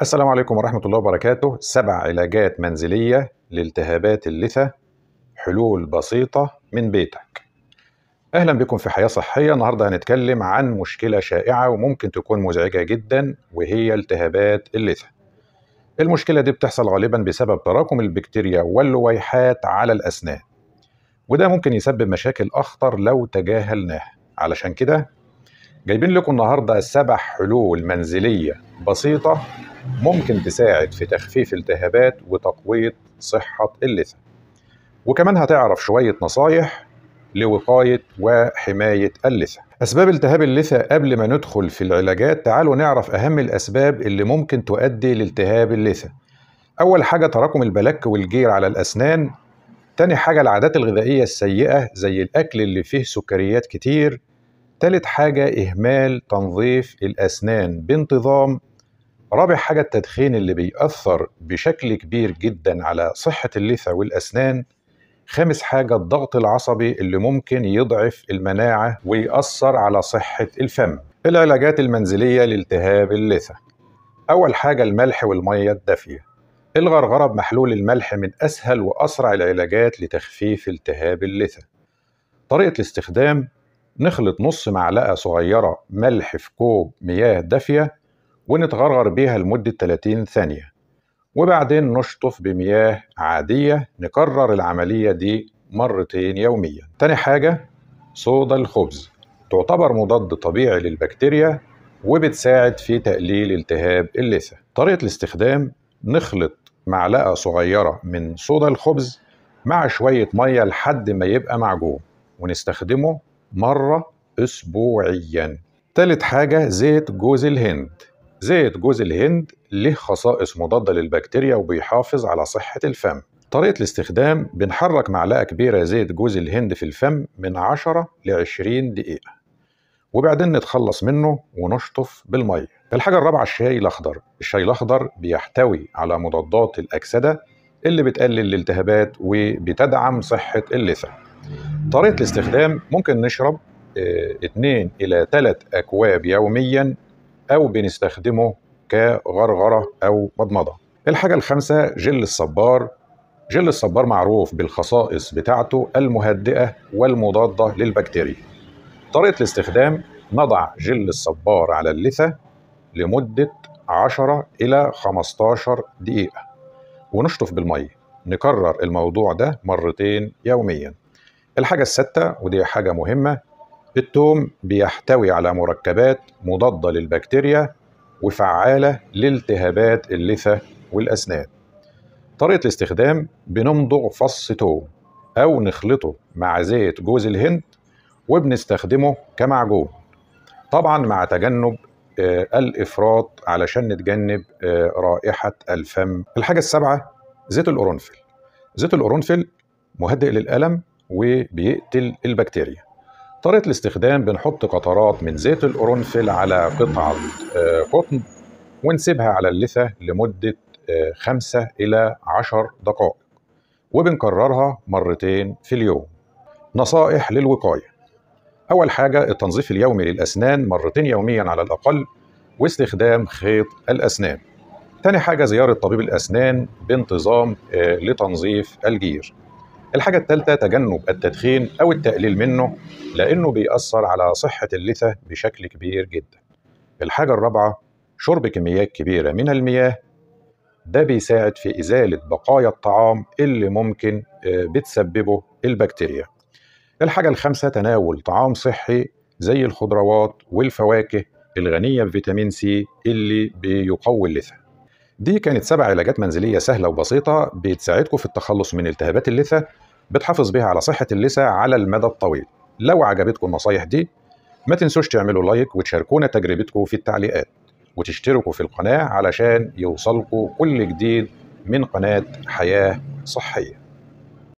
السلام عليكم ورحمة الله وبركاته سبع علاجات منزلية لالتهابات اللثة حلول بسيطة من بيتك أهلا بكم في حياة صحية النهاردة هنتكلم عن مشكلة شائعة وممكن تكون مزعجة جدا وهي التهابات اللثة المشكلة دي بتحصل غالبا بسبب تراكم البكتيريا واللويحات على الأسنان وده ممكن يسبب مشاكل أخطر لو تجاهلناها علشان كده جايبين لكم النهاردة سبع حلول منزلية بسيطة ممكن تساعد في تخفيف التهابات وتقوية صحة اللثة وكمان هتعرف شوية نصايح لوقاية وحماية اللثة أسباب التهاب اللثة قبل ما ندخل في العلاجات تعالوا نعرف أهم الأسباب اللي ممكن تؤدي لالتهاب اللثة أول حاجة تراكم البلك والجير على الأسنان تاني حاجة العادات الغذائية السيئة زي الأكل اللي فيه سكريات كتير تالت حاجة إهمال تنظيف الأسنان بانتظام رابع حاجة التدخين اللي بيأثر بشكل كبير جدا على صحة اللثة والأسنان خامس حاجة الضغط العصبي اللي ممكن يضعف المناعة ويأثر على صحة الفم العلاجات المنزلية لالتهاب اللثة أول حاجة الملح والمية الدافية الغرغرة بمحلول الملح من أسهل وأسرع العلاجات لتخفيف التهاب اللثة طريقة الاستخدام نخلط نص معلقة صغيرة ملح في كوب مياه دافية ونتغرغر بيها لمدة 30 ثانية وبعدين نشطف بمياه عادية نكرر العملية دي مرتين يوميا تاني حاجة صودا الخبز تعتبر مضاد طبيعي للبكتيريا وبتساعد في تقليل التهاب اللثة طريقة الاستخدام نخلط معلقة صغيرة من صودا الخبز مع شوية مية لحد ما يبقى معجون ونستخدمه مرة أسبوعيا تالت حاجة زيت جوز الهند زيت جوز الهند له خصائص مضادة للبكتيريا وبيحافظ على صحة الفم طريقة الاستخدام بنحرك معلقة كبيرة زيت جوز الهند في الفم من 10 ل 20 دقيقة وبعدين نتخلص منه ونشطف بالمية الحاجة الرابعة الشاي الأخضر الشاي الأخضر بيحتوي على مضادات الأكسدة اللي بتقلل الالتهابات وبتدعم صحة اللثة طريقة الاستخدام ممكن نشرب 2 آه، إلى 3 أكواب يوميا أو بنستخدمه كغرغرة أو مضمضة الحاجة الخامسة جل الصبار جل الصبار معروف بالخصائص بتاعته المهدئة والمضادة للبكتيريا طريقة الاستخدام نضع جل الصبار على اللثة لمدة 10 إلى 15 دقيقة ونشطف بالمية نكرر الموضوع ده مرتين يوميا الحاجة الستة ودي حاجة مهمة الثوم بيحتوي على مركبات مضادة للبكتيريا وفعالة لالتهابات اللثة والأسنان طريقة الاستخدام بنمضغ فص ثوم أو نخلطه مع زيت جوز الهند وبنستخدمه كمعجون طبعا مع تجنب آه، الافراط علشان نتجنب آه، رائحه الفم الحاجه السابعه زيت القرنفل زيت القرنفل مهدئ للالم وبيقتل البكتيريا طريقة الاستخدام بنحط قطرات من زيت القرنفل على قطعة آه، قطن ونسيبها على اللثة لمدة آه، خمسة إلى عشر دقائق وبنكررها مرتين في اليوم نصائح للوقاية أول حاجة التنظيف اليومي للأسنان مرتين يوميا على الأقل واستخدام خيط الأسنان تاني حاجة زيارة طبيب الأسنان بانتظام آه، لتنظيف الجير الحاجة الثالثة تجنب التدخين أو التقليل منه لأنه بيأثر على صحة اللثة بشكل كبير جدا الحاجة الرابعة شرب كميات كبيرة من المياه ده بيساعد في إزالة بقايا الطعام اللي ممكن آه، بتسببه البكتيريا الحاجة الخامسة تناول طعام صحي زي الخضروات والفواكه الغنية بفيتامين سي اللي بيقوي اللثة دي كانت سبع علاجات منزلية سهلة وبسيطة بتساعدكم في التخلص من التهابات اللثة بتحافظ بيها على صحة اللثة على المدى الطويل لو عجبتكم النصايح دي ما تنسوش تعملوا لايك وتشاركونا تجربتكم في التعليقات وتشتركوا في القناة علشان يوصلكم كل جديد من قناة حياة صحية